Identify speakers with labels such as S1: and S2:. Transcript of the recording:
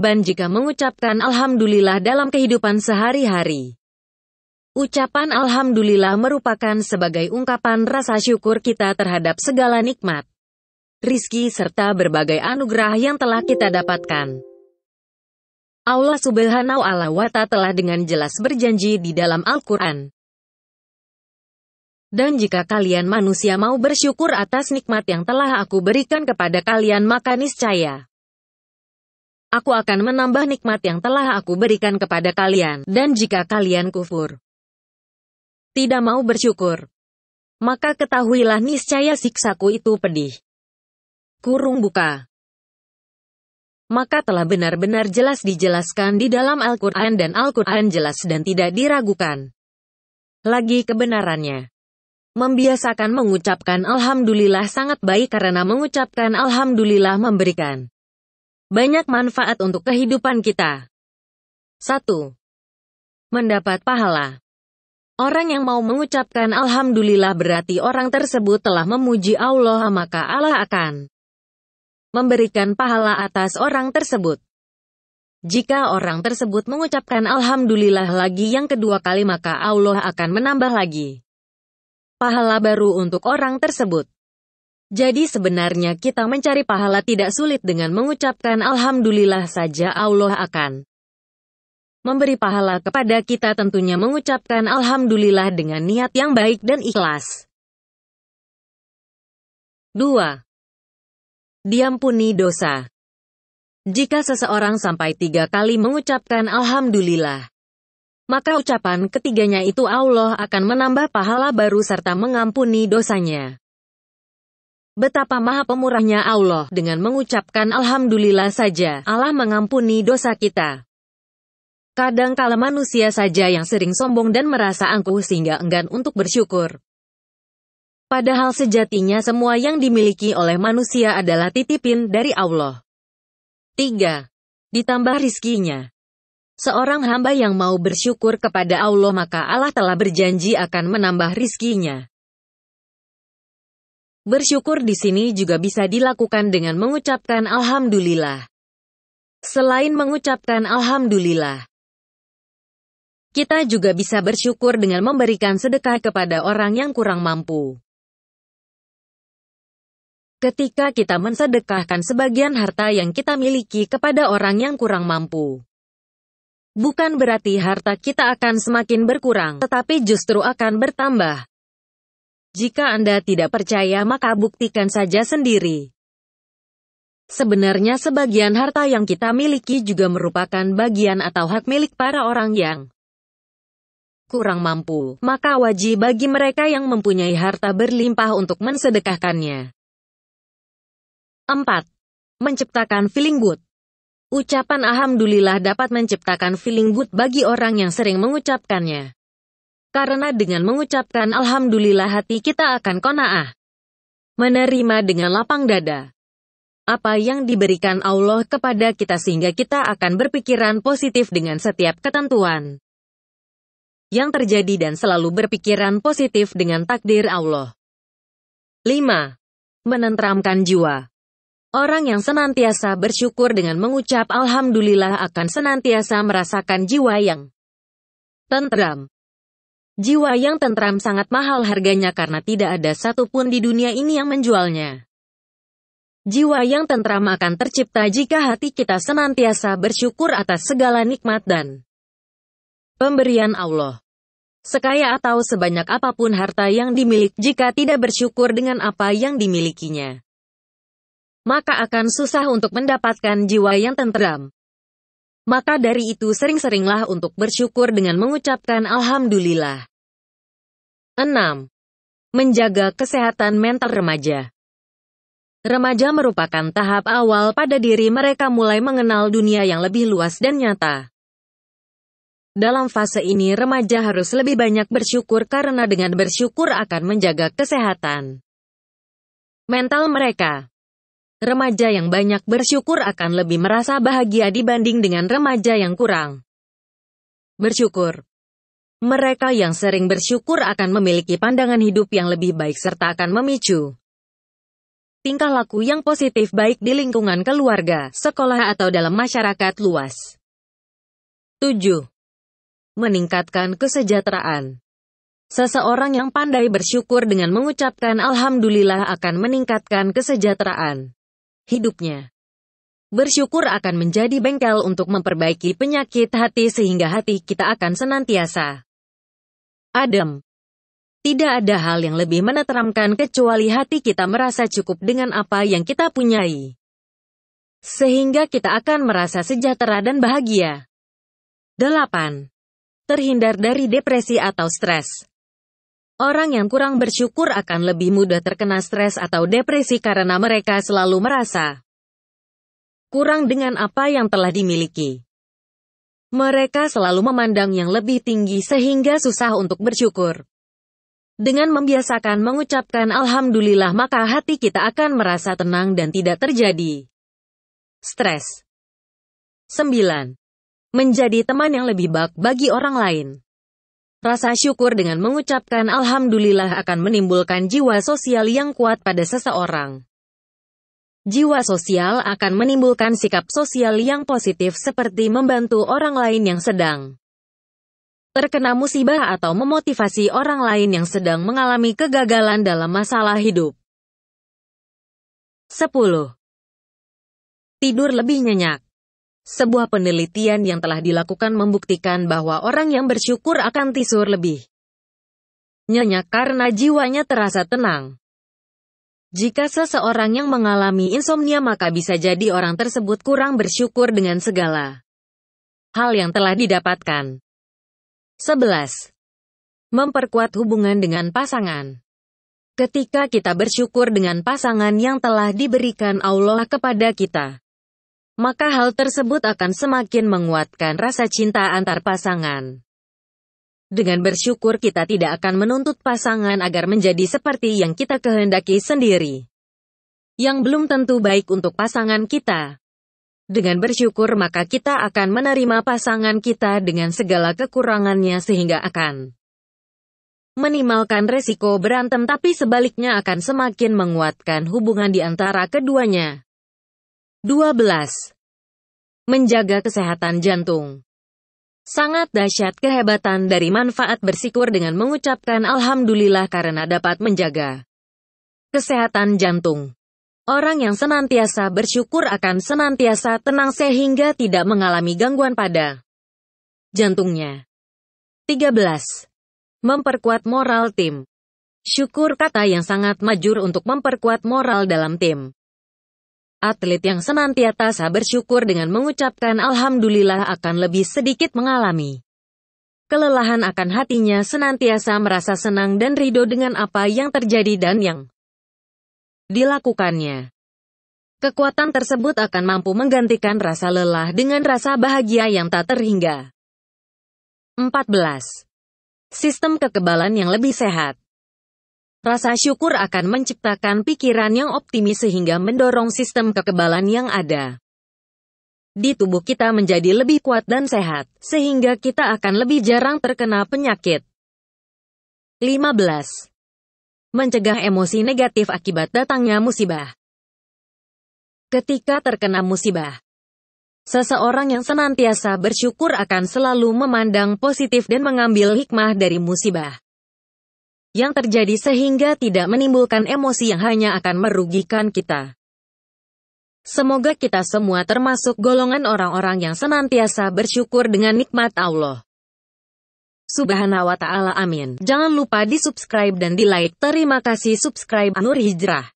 S1: Ban jika mengucapkan Alhamdulillah dalam kehidupan sehari-hari. Ucapan Alhamdulillah merupakan sebagai ungkapan rasa syukur kita terhadap segala nikmat, rizki serta berbagai anugerah yang telah kita dapatkan. Allah subhanahu wa ta'ala telah dengan jelas berjanji di dalam Al-Quran. Dan jika kalian manusia mau bersyukur atas nikmat yang telah aku berikan kepada kalian maka niscaya aku akan menambah nikmat yang telah aku berikan kepada kalian. Dan jika kalian kufur, tidak mau bersyukur, maka ketahuilah niscaya siksaku itu pedih. Kurung buka maka telah benar-benar jelas dijelaskan di dalam Al-Quran dan Al-Quran jelas dan tidak diragukan. Lagi kebenarannya. Membiasakan mengucapkan Alhamdulillah sangat baik karena mengucapkan Alhamdulillah memberikan banyak manfaat untuk kehidupan kita. 1. Mendapat pahala. Orang yang mau mengucapkan Alhamdulillah berarti orang tersebut telah memuji Allah maka Allah akan memberikan pahala atas orang tersebut. Jika orang tersebut mengucapkan Alhamdulillah lagi yang kedua kali maka Allah akan menambah lagi pahala baru untuk orang tersebut. Jadi sebenarnya kita mencari pahala tidak sulit dengan mengucapkan Alhamdulillah saja Allah akan memberi pahala kepada kita tentunya mengucapkan Alhamdulillah dengan niat yang baik dan ikhlas. 2. Diampuni dosa Jika seseorang sampai tiga kali mengucapkan Alhamdulillah, maka ucapan ketiganya itu Allah akan menambah pahala baru serta mengampuni dosanya. Betapa maha pemurahnya Allah dengan mengucapkan Alhamdulillah saja, Allah mengampuni dosa kita. Kadang-kala manusia saja yang sering sombong dan merasa angkuh sehingga enggan untuk bersyukur. Padahal sejatinya semua yang dimiliki oleh manusia adalah titipin dari Allah. 3. Ditambah rizkinya. Seorang hamba yang mau bersyukur kepada Allah maka Allah telah berjanji akan menambah rizkinya. Bersyukur di sini juga bisa dilakukan dengan mengucapkan Alhamdulillah. Selain mengucapkan Alhamdulillah, kita juga bisa bersyukur dengan memberikan sedekah kepada orang yang kurang mampu. Ketika kita mensedekahkan sebagian harta yang kita miliki kepada orang yang kurang mampu, bukan berarti harta kita akan semakin berkurang, tetapi justru akan bertambah. Jika Anda tidak percaya maka buktikan saja sendiri. Sebenarnya sebagian harta yang kita miliki juga merupakan bagian atau hak milik para orang yang kurang mampu. Maka wajib bagi mereka yang mempunyai harta berlimpah untuk mensedekahkannya. 4. Menciptakan feeling good. Ucapan alhamdulillah dapat menciptakan feeling good bagi orang yang sering mengucapkannya. Karena dengan mengucapkan Alhamdulillah hati kita akan kona'ah. Menerima dengan lapang dada. Apa yang diberikan Allah kepada kita sehingga kita akan berpikiran positif dengan setiap ketentuan. Yang terjadi dan selalu berpikiran positif dengan takdir Allah. 5. Menentramkan jiwa. Orang yang senantiasa bersyukur dengan mengucap Alhamdulillah akan senantiasa merasakan jiwa yang tentram. Jiwa yang tentram sangat mahal harganya karena tidak ada satupun di dunia ini yang menjualnya. Jiwa yang tentram akan tercipta jika hati kita senantiasa bersyukur atas segala nikmat dan pemberian Allah. Sekaya atau sebanyak apapun harta yang dimiliki jika tidak bersyukur dengan apa yang dimilikinya. Maka akan susah untuk mendapatkan jiwa yang tentram. Maka dari itu sering-seringlah untuk bersyukur dengan mengucapkan Alhamdulillah. 6. Menjaga kesehatan mental remaja. Remaja merupakan tahap awal pada diri mereka mulai mengenal dunia yang lebih luas dan nyata. Dalam fase ini remaja harus lebih banyak bersyukur karena dengan bersyukur akan menjaga kesehatan mental mereka. Remaja yang banyak bersyukur akan lebih merasa bahagia dibanding dengan remaja yang kurang bersyukur. Mereka yang sering bersyukur akan memiliki pandangan hidup yang lebih baik serta akan memicu tingkah laku yang positif baik di lingkungan keluarga, sekolah atau dalam masyarakat luas. 7. Meningkatkan kesejahteraan. Seseorang yang pandai bersyukur dengan mengucapkan alhamdulillah akan meningkatkan kesejahteraan hidupnya. Bersyukur akan menjadi bengkel untuk memperbaiki penyakit hati sehingga hati kita akan senantiasa adem. Tidak ada hal yang lebih menetramkan kecuali hati kita merasa cukup dengan apa yang kita punyai. Sehingga kita akan merasa sejahtera dan bahagia. 8. Terhindar dari depresi atau stres. Orang yang kurang bersyukur akan lebih mudah terkena stres atau depresi karena mereka selalu merasa kurang dengan apa yang telah dimiliki. Mereka selalu memandang yang lebih tinggi sehingga susah untuk bersyukur. Dengan membiasakan mengucapkan Alhamdulillah maka hati kita akan merasa tenang dan tidak terjadi. Stres 9. Menjadi teman yang lebih baik bagi orang lain. Rasa syukur dengan mengucapkan Alhamdulillah akan menimbulkan jiwa sosial yang kuat pada seseorang. Jiwa sosial akan menimbulkan sikap sosial yang positif seperti membantu orang lain yang sedang terkena musibah atau memotivasi orang lain yang sedang mengalami kegagalan dalam masalah hidup. 10. Tidur lebih nyenyak. Sebuah penelitian yang telah dilakukan membuktikan bahwa orang yang bersyukur akan tidur lebih nyenyak karena jiwanya terasa tenang. Jika seseorang yang mengalami insomnia maka bisa jadi orang tersebut kurang bersyukur dengan segala hal yang telah didapatkan. 11. Memperkuat hubungan dengan pasangan. Ketika kita bersyukur dengan pasangan yang telah diberikan Allah kepada kita, maka hal tersebut akan semakin menguatkan rasa cinta antar pasangan. Dengan bersyukur kita tidak akan menuntut pasangan agar menjadi seperti yang kita kehendaki sendiri. Yang belum tentu baik untuk pasangan kita. Dengan bersyukur maka kita akan menerima pasangan kita dengan segala kekurangannya sehingga akan menimalkan resiko berantem tapi sebaliknya akan semakin menguatkan hubungan di antara keduanya. 12. Menjaga kesehatan jantung Sangat dahsyat kehebatan dari manfaat bersikur dengan mengucapkan Alhamdulillah karena dapat menjaga kesehatan jantung. Orang yang senantiasa bersyukur akan senantiasa tenang sehingga tidak mengalami gangguan pada jantungnya. 13. Memperkuat moral tim. Syukur kata yang sangat majur untuk memperkuat moral dalam tim. Atlet yang senantiasa bersyukur dengan mengucapkan Alhamdulillah akan lebih sedikit mengalami kelelahan akan hatinya senantiasa merasa senang dan ridho dengan apa yang terjadi dan yang dilakukannya. Kekuatan tersebut akan mampu menggantikan rasa lelah dengan rasa bahagia yang tak terhingga. 14. Sistem kekebalan yang lebih sehat Rasa syukur akan menciptakan pikiran yang optimis sehingga mendorong sistem kekebalan yang ada di tubuh kita menjadi lebih kuat dan sehat, sehingga kita akan lebih jarang terkena penyakit. 15. Mencegah emosi negatif akibat datangnya musibah. Ketika terkena musibah, seseorang yang senantiasa bersyukur akan selalu memandang positif dan mengambil hikmah dari musibah yang terjadi sehingga tidak menimbulkan emosi yang hanya akan merugikan kita. Semoga kita semua termasuk golongan orang-orang yang senantiasa bersyukur dengan nikmat Allah. Subhanahu wa ta'ala amin. Jangan lupa di subscribe dan di like. Terima kasih subscribe Nur Hijrah.